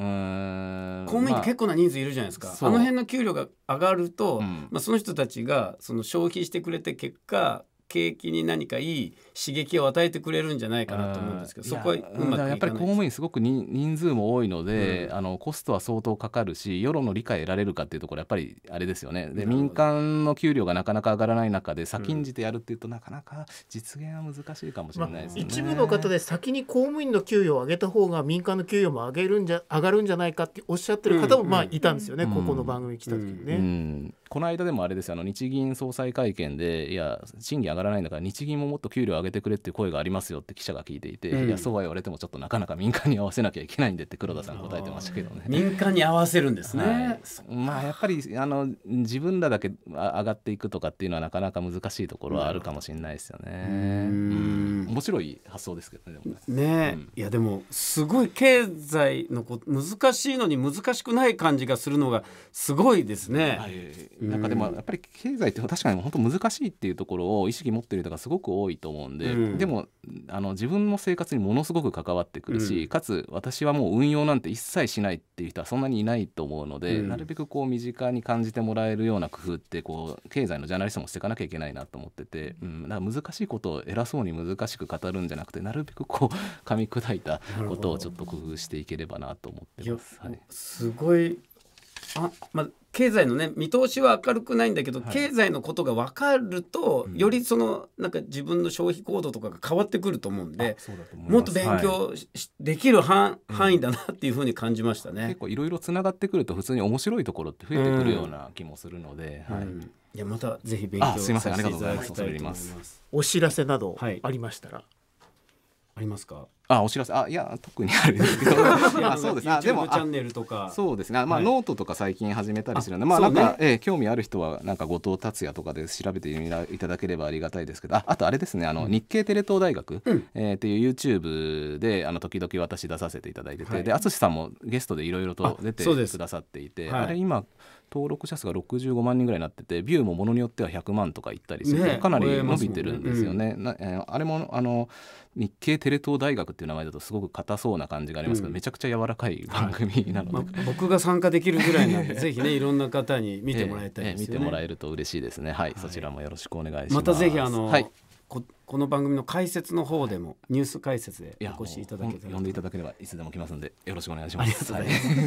ん公務員って結構な人数いるじゃないですか、まあ、あの辺の給料が上がると、うん、まあ、その人たちがその消費してくれて結果景気に何かいい刺激を与えてくれるんじゃないかなと思うんですけど、そこはやっぱり公務員すごく人数も多いので、うん、あのコストは相当かかるし世論の理解得られるかっていうところやっぱりあれですよねで民間の給料がなかなか上がらない中で先んじてやるっていうと、なかなか実現は難しいかもしれないですね、まあ、一部の方で先に公務員の給与を上げた方が民間の給与も上げるんじゃ上がるんじゃないかっておっしゃってる方もまあいたんですよね、うんうん、ここの番組来た時にね。うん、この間でもあれですよあの日銀総裁会見でいや賃金上がらないんだから日銀ももっと給料上げげてくれっていう声がありますよって記者が聞いていて、うん、いやそうは言われてもちょっとなかなか民間に合わせなきゃいけないんでって黒田さん答えてましたけどね。民間に合わせるんですね、はい、まあやっぱりあの自分らだけ上がっていくとかっていうのはなかなか難しいところはあるかもしれないですよね。うん、面白い発想ですけどね。ね、うん、いやでもすごい経済のこ難しいのに難しくない感じがするのがすごいですね。はい、なんかでもやっぱり経済って確かに本当難しいっていうところを意識持ってる人がすごく多いと思うんで、うん、でもあの自分の生活にものすごく関わってくるし、うん、かつ私はもう運用なんて一切しないっていう人はそんなにいないと思うので、うん、なるべくこう身近に感じてもらえるような工夫ってこう経済のジャーナリストもしていかなきゃいけないなと思ってて、うん、だから難しいことを偉そうに難しく語るんじゃなくてなるべくこう噛 み砕いたことをちょっと工夫していければなと思ってます。はい、すごいあまあ、経済のね見通しは明るくないんだけど、はい、経済のことが分かると、よりそのなんか自分の消費行動とかが変わってくると思うんでもっと勉強し、はい、できる範範囲だなっていうふうに感じましたね。結構いろいろつながってくると普通に面白いところって増えてくるような気もするので。うん、はいいやまたぜひ勉強すみませんありがとうございます。お知らせなどありましたら、はい、ありますか。あお知らせあいや特にあるんですけど あそうですあでもチャンネルとかそうですねまあ、はい、ノートとか最近始めたりするのでまあなんか、ね、えー、興味ある人はなんか後藤達也とかで調べていただければありがたいですけどああとあれですねあの、うん、日経テレ東大学、うん、えー、っていう YouTube であの時々私出させていただいてて、はい、で淳さんもゲストでいろいろと出てくださっていて、あれ今登録者数が65万人ぐらいになっててビューもものによっては100万とかいったりする、ね、かなり伸びてるんですよね。ねうん、あれもあの日経テレ東大学っていう名前だとすごく硬そうな感じがありますけど、うん、めちゃくちゃ柔らかい番組なので、はいまあ、僕が参加できるぐらいなんで ぜひねいろんな方に見てもらいたいですね、えーえー、見てもらえると嬉しいですね、はい、はい、そちらもよろしくお願いしますまたぜひあの、はいここの番組の解説の方でもニュース解説でお越しいただけたらんでいただければいつでも来ますんでよろしくお願いします。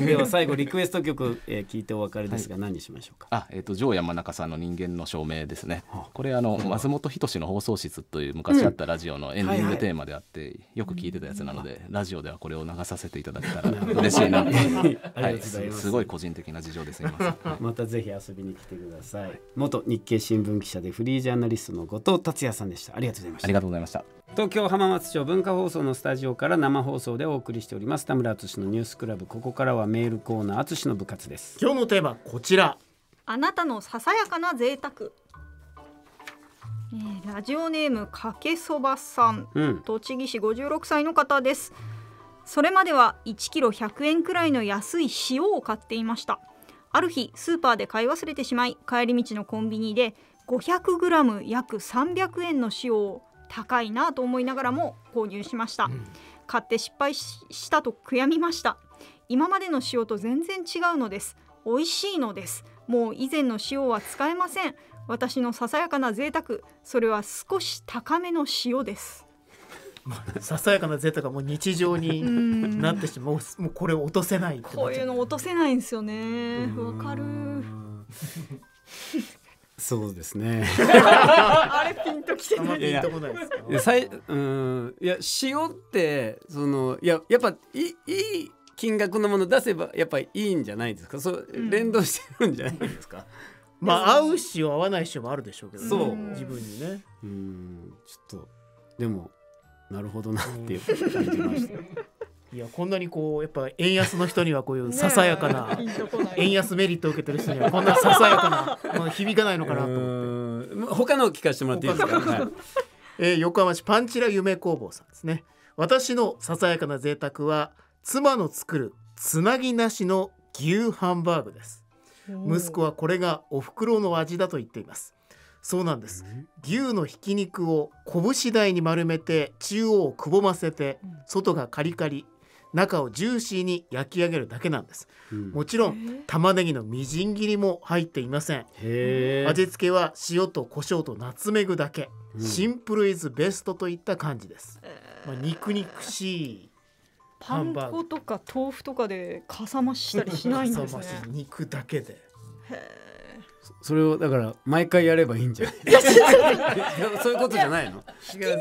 では最後リクエスト曲、えー、聞いてお別れですが、はい、何にしましょうか。あえっ、ー、とジ山中さんの人間の証明ですね。はあ、これあの松本人志の放送室という昔あったラジオのエンディングテーマであって、うんはいはい、よく聞いてたやつなので、ラジオではこれを流させていただけたら嬉しいなはい、すごい個人的な事情ですま またぜひ遊びに来てください。元日経新聞記者でフリージャーナリストの後藤達也さんでした。ありがとうございます。ましたありがとうございました東京浜松町文化放送のスタジオから生放送でお送りしております田村敦のニュースクラブここからはメールコーナー敦の部活です今日のテーマこちらあなたのささやかな贅沢えー、ラジオネームかけそばさん、うん、栃木市56歳の方ですそれまでは1キロ100円くらいの安い塩を買っていましたある日スーパーで買い忘れてしまい帰り道のコンビニで5 0 0ム約300円の塩高いなと思いながらも購入しました、うん、買って失敗したと悔やみました今までの塩と全然違うのです美味しいのですもう以前の塩は使えません私のささやかな贅沢それは少し高めの塩ですささやかな贅沢がもう日常になってしまうもうこれ落とせないこういうの落とせないんですよねわかる そうですね。あれピンときてない。いやうんいやしおってそのいややっぱいい。金額のもの出せばやっぱりいいんじゃないですか。そう、連動してるんじゃないですか。まあ合うし、合わないしもあるでしょうけど、そう自分にね。うんちょっとでもなるほどなっていう感じました。いやこんなにこうやっぱ円安の人にはこういうささやかな、円安メリットを受けてる人にはこんなささやかな、まあ、響かないのかなと思って他の聞かせてもらっていいですか、はい、えー、横浜市パンチラ夢工房さんですね私のささやかな贅沢は妻の作るつなぎなしの牛ハンバーグです息子はこれがお袋の味だと言っていますそうなんです牛のひき肉を拳台に丸めて中央をくぼませて外がカリカリ中をジューシーに焼き上げるだけなんです、うん、もちろん玉ねぎのみじん切りも入っていません味付けは塩と胡椒とナツメグだけ、うん、シンプルイズベストといった感じです、まあ、肉肉しいパン粉とか豆腐とかでかさ増したりしないんですね 肉だけでそれをだから毎回やればいいんじゃないそういうことじゃないのひき肉いく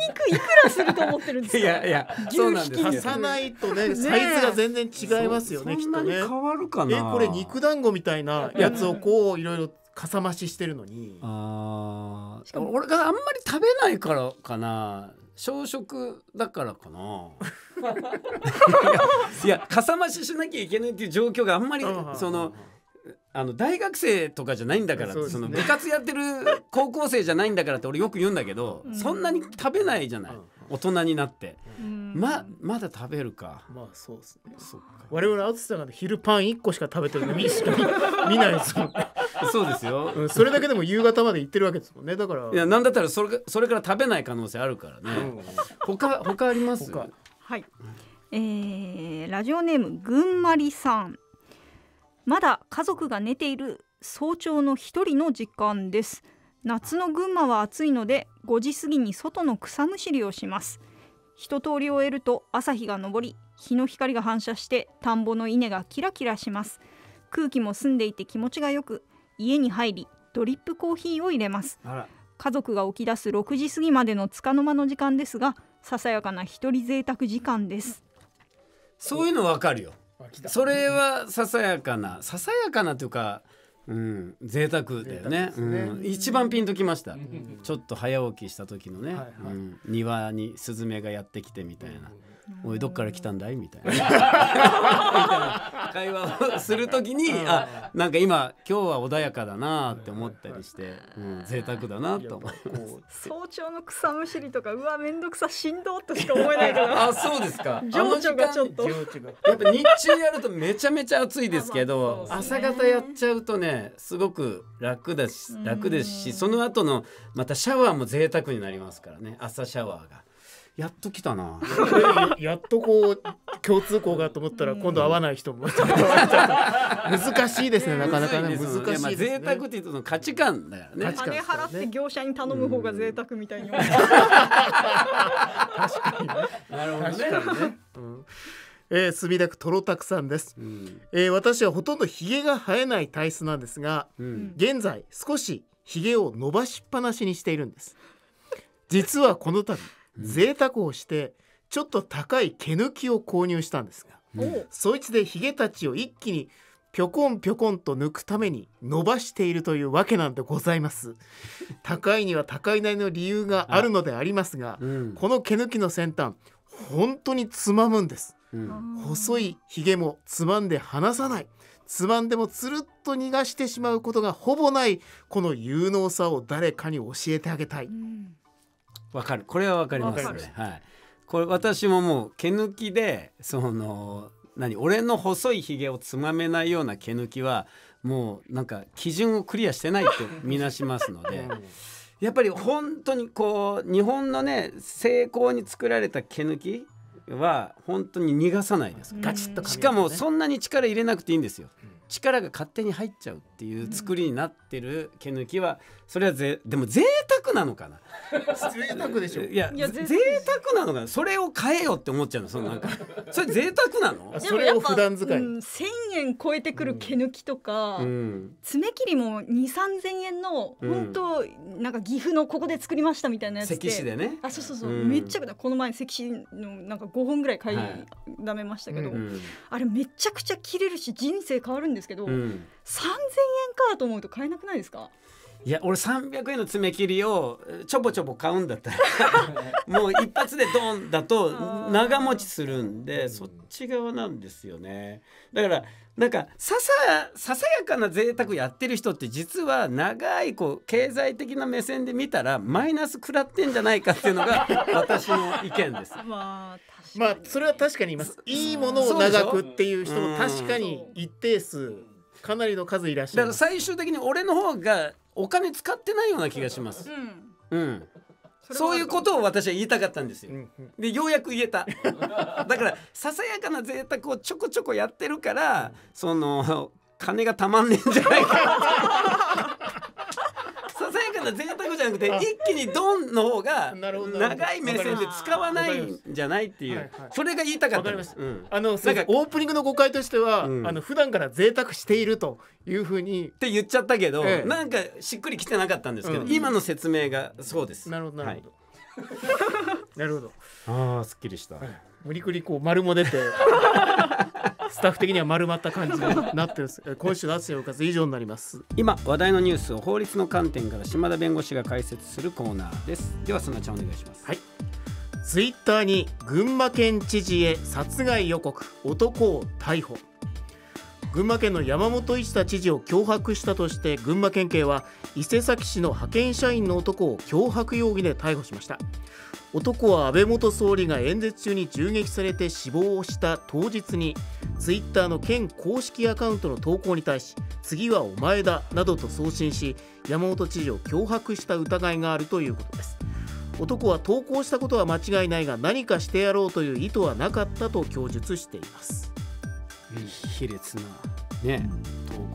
らすると思ってるんですかいやいやそうなんです足さないとねサイズが全然違いますよねきっとね変わるかなえこれ肉団子みたいなやつをこういろいろかさ増ししてるのにああ俺があんまり食べないからかな小食だからかな いやかさ増ししなきゃいけないっていう状況があんまりそのあの大学生とかじゃないんだからそ、ね,、の部活やってる高校生じゃないんだからって俺よく言うんだけど、うん、そんなに食べないじゃない、うん、大人になって、うん、ままだ食べるかまあそうですね我々淳さんが昼パン1個しか食べてるの見見ないですもんそうですよ、うん、それだけでも夕方まで行ってるわけですもんねだからいやなんだったらそれそれから食べない可能性あるからね、他他ありますはいえー、ラジオネームぐんまりさんまだ家族が寝ている早朝の一人の時間です夏の群馬は暑いので5時過ぎに外の草むしりをします一通り終えると朝日が昇り日の光が反射して田んぼの稲がキラキラします空気も澄んでいて気持ちがよく家に入りドリップコーヒーを入れます家族が起き出す6時過ぎまでの束の間の時間ですがささやかな一人贅沢時間ですそういうのわかるよそれはささやかなささやかなというかうん贅沢だよね、ね、うん、一番ピンときました、うん、ちょっと早起きした時のね、はいはいうん、庭にスズメがやってきてみたいな。うん「おいどっから来たんだい?」みたいな 会話をする時にあなんか今今日は穏やかだなって思ったりして、うん、贅沢だなと思います早朝の草むしりとかうわ面倒くさしんどとしか思えないけど あそうですか情緒がちょっとやっぱ日中やるとめちゃめちゃ暑いですけど、すね、朝方やっちゃうとねすごく楽だし楽ですしその後のまたシャワーも贅沢になりますからね朝シャワーが。やっと来たな やっとこう共通項がと思ったら今度会わない人も 難しいですねなかなかね難しいですね、まあ、贅沢って言うと価値観だよね金払って業者に頼む方が贅沢みたいに確かに、ね、なるほどね確ね、うんえー、墨田区トロタクさんです、うん、えー、私はほとんどひげが生えない体質なんですが、うん、現在少しひげを伸ばしっぱなしにしているんです実はこの度贅沢をしてちょっと高い毛抜きを購入したんですが、うん、そいつでヒゲたちを一気にぴょこんぴょこんと抜くために伸ばしているというわけなんでございます 高いには高いなりの理由があるのでありますが、うん、この毛抜きの先端本当につまむんです、うん、細いヒゲもつまんで離さないつまんでもつるっと逃がしてしまうことがほぼないこの有能さを誰かに教えてあげたい、うんわかるこれはわかりますねはいこれ私ももう毛抜きでその何俺の細いひげをつまめないような毛抜きはもうなんか基準をクリアしてないと みなしますので。やっぱり本当にこう日本のね成功に作られた毛抜きは本当に逃がさないですガチッと、しかもそんなに力入れなくていいんですよ、力が勝手に入っちゃうっていう作りになってる毛抜きはそれはぜでも贅沢なのかな贅沢でしょいやいや贅沢なのかなそれを買えよって思っちゃうのそのなんかそれ贅沢なのそれを普段使い、うん、1円超えてくる毛抜きとか、うん、爪切りも二三千0 0円の本当、なんか岐阜のここで作りましたみたいなやつ石でねあそうそうそう、うん、めっちゃこの前石紙のなんか五本ぐらい買いだめましたけど、はい、あれめちゃくちゃ切れるし人生変わるんですけど、うん、円かと思うと買えなくないですかいや俺300円の爪切りをちょぼちょぼ買うんだったら もう一発でドンだと長持ちするんでそっち側なんですよねだからなんかささやかな贅沢やってる人って実は長いこう経済的な目線で見たらマイナス食らってんじゃないかっていうのが 私の意見です。まあまあそれは確かにいますいいものを長くっていう人も確かに一定数かなりの数いらっしゃる最終的に俺の方がお金使ってないような気がします。うん、うんそういうことを私は言いたかったんですよ。でようやく言えた。だからささやかな贅沢をちょこちょこやってるからその金がたまんねえんじゃないかから贅沢じゃなくて一気にドンの方が長い目線で使わないんじゃないっていう、それが言いたかったんです。あのなんかオープニングの誤解としては、うん、あの普段から贅沢しているというふうにって言っちゃったけど、ええ、なんかしっくりきてなかったんですけど、うん、今の説明がそうです。なるほどなるほど。なるほど。ああ、すっきりした。無理くりこう丸も出て スタッフ的には丸まった感じになってるんです今週の朝おかす以上になります今話題のニュースを法律の観点から島田弁護士が解説するコーナーですではそなちゃんお願いしますはいツイッターに群馬県知事へ殺害予告男を逮捕群馬県の山本一太知事を脅迫したとして群馬県警は伊勢崎市の派遣社員の男を脅迫容疑で逮捕しました男は安倍元総理が演説中に銃撃されて死亡した当日にツイッターの県公式アカウントの投稿に対し次はお前だなどと送信し山本知事を脅迫した疑いがあるということです男は投稿したことは間違いないが何かしてやろうという意図はなかったと供述しています卑劣なね、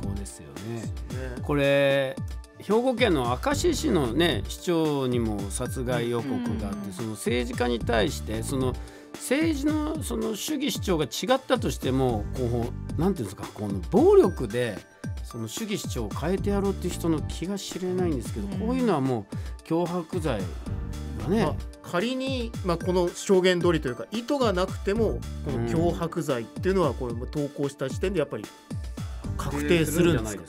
投稿ですよね、ね、これ兵庫県の明石市のね市長にも殺害予告があって、その政治家に対してその、うん政治のその主義主張が違ったとしてもこうなんていうんですかこの暴力でその主義主張を変えてやろうっていう人の気が知れないんですけど、こういうのはもう脅迫罪がね、まあ、仮に、まあ、この証言通りというか意図がなくてもこの脅迫罪っていうのはこれ投稿した時点でやっぱり確定するんですか、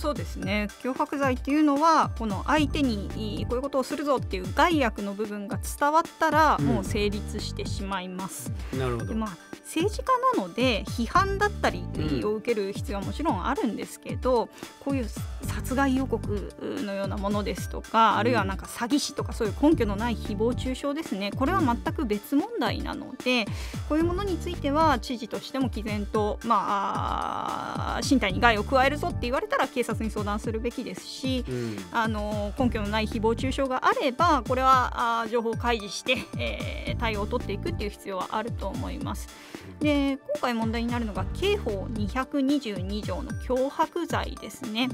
そうですね脅迫罪っていうのはこの相手にこういうことをするぞっていう害悪の部分が伝わったらもう成立してしまいます。なるほどまあ政治家なので批判だったりを受ける必要はもちろんあるんですけど、うん、こういう殺害予告のようなものですとかあるいはなんか詐欺師とかそういう根拠のない誹謗中傷ですねこれは全く別問題なのでこういうものについては知事としても毅然と、まあ、身体に害を加えるぞって言われたら警察に相談するべきですし、うん、あの根拠のない誹謗中傷があればこれは情報開示して、えー、対応を取っていくっていう必要はあると思います。で今回問題になるのが刑法222条の脅迫罪ですね、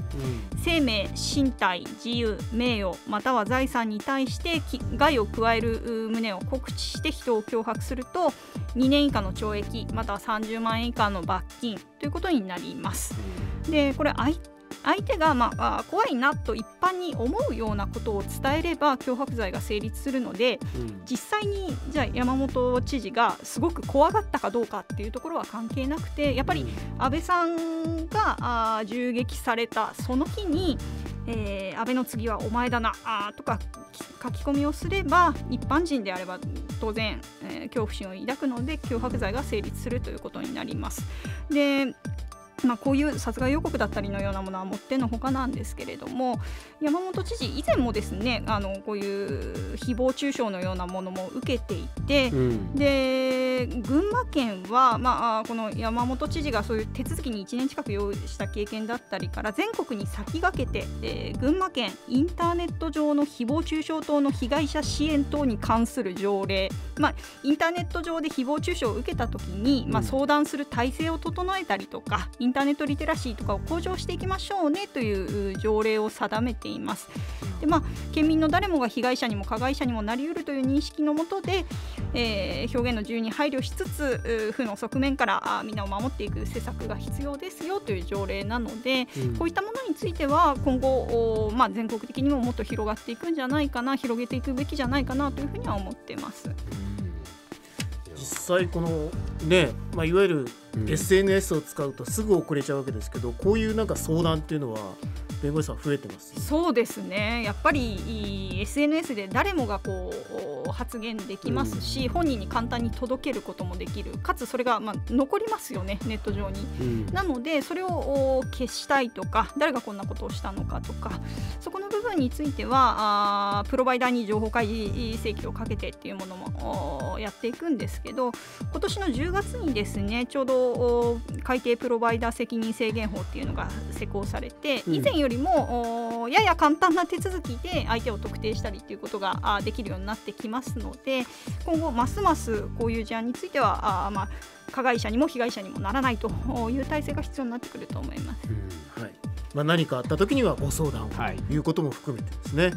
うん、生命身体自由名誉または財産に対して害を加える旨を告知して人を脅迫すると2年以下の懲役または30万円以下の罰金ということになります。でこれ相相手が、まあ、怖いなと一般に思うようなことを伝えれば脅迫罪が成立するので、うん、実際にじゃあ山本知事がすごく怖がったかどうかっていうところは関係なくてやっぱり安倍さんがあ銃撃されたその日にえー、安倍の次はお前だなあとか書き込みをすれば一般人であれば当然、えー、恐怖心を抱くので脅迫罪が成立するということになります。でまあ、こういう殺害予告だったりのようなものはもってのほかなんですけれども山本知事以前もですねあのこういう誹謗中傷のようなものも受けていて、うん、で群馬県は、まあ、この山本知事がそういう手続きに1年近く用意した経験だったりから全国に先駆けて、えー、群馬県インターネット上の誹謗中傷等の被害者支援等に関する条例、まあ、インターネット上で誹謗中傷を受けた時に、まあ、相談する体制を整えたりとか、うんインターネットリテラシーとかを向上していきましょうねという条例を定めています。でまあ、県民の誰もが被害者にも加害者にもなりうるという認識のもとで、えー、表現の自由に配慮しつつ負の側面からみんなを守っていく施策が必要ですよという条例なので、うん、こういったものについては今後、まあ、全国的にももっと広がっていくんじゃないかな広げていくべきじゃないかなというふうには思ってます。実際このね、まあ、いわゆる SNS を使うとすぐ遅れちゃうわけですけど、こういうなんか相談っていうのは弁護士さん増えてますそうですねやっぱり SNS で誰もがこう発言できますし、うん、本人に簡単に届けることもできるかつそれがまあ残りますよねネット上に、うん、なのでそれを消したいとか誰がこんなことをしたのかとかそこの部分についてはあプロバイダーに情報開示請求をかけてっていうものもやっていくんですけど今年の10月にですねちょうど海底プロバイダー責任制限法っていうのが施行されて以前よりよりもやや簡単な手続きで相手を特定したりということができるようになってきますので今後ますますこういう事案についてはあまあ加害者にも被害者にもならないという体制が必要になってくると思います。はいまあ、何かあった時にはご相談をということも含めてですね、はい、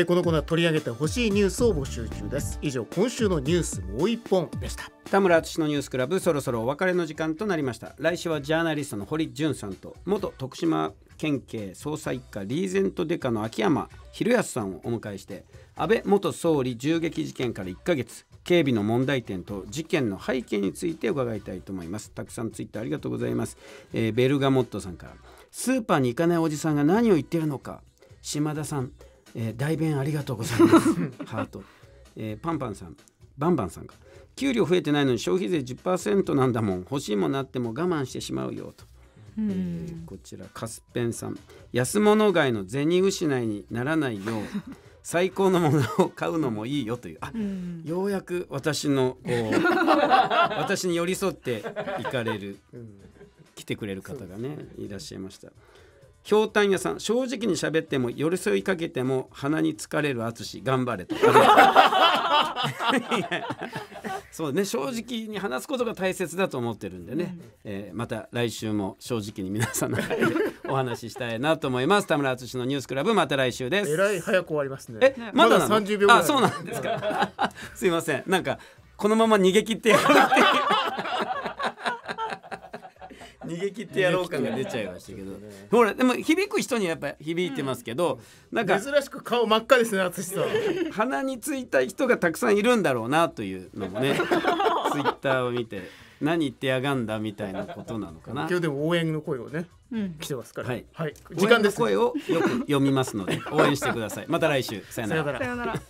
えこのコーナー取り上げてほしいニュースを募集中です以上今週のニュースもう一本でした田村敦のニュースクラブそろそろお別れの時間となりました来週はジャーナリストの堀潤さんと元徳島県警捜査一課リーゼントデカの秋山博康さんをお迎えして安倍元総理銃撃事件から1ヶ月警備の問題点と事件の背景について伺いたいと思いますたくさんツイッターありがとうございます、えー、ベルガモットさんからスーパーに行かないおじさんが何を言ってるのか島田さん、えー、代弁ありがとうございます ハート、えー、パンパンさんバンバンさんが給料増えてないのに消費税10%なんだもん欲しいものあっても我慢してしまうよとえー、こちらカスペンさん安物街の銭失いにならないよう最高のものを買うのもいいよというあ、うん、ようやく私の私に寄り添っていかれる、来てくれる方がねいらっしゃいました。ひょうたん屋さん正直に喋っても寄り添いかけても鼻に疲れる淳頑張れと そうね正直に話すことが大切だと思ってるんでね、うん、えー、また来週も正直に皆さんのお話ししたいなと思います田村淳のニュースクラブまた来週ですえらい早く終わりますねえまだ三十、ま、秒あそうなんですか すいませんなんかこのまま逃げ切ってやるって逃げ切ってやろう感が出ちゃいましたけど、ほらでも響く人にやっぱ響いてますけど、うん、なんか珍しく顔真っ赤ですね淳さん鼻についた人がたくさんいるんだろうなというのもねツイッターを見て何言ってやがんだみたいなことなのかな今日でも応援の声をね、うん、来てますから、はい、はい、時間です、ね、声をよく読みますので応援してくださいまた来週さよならさよなら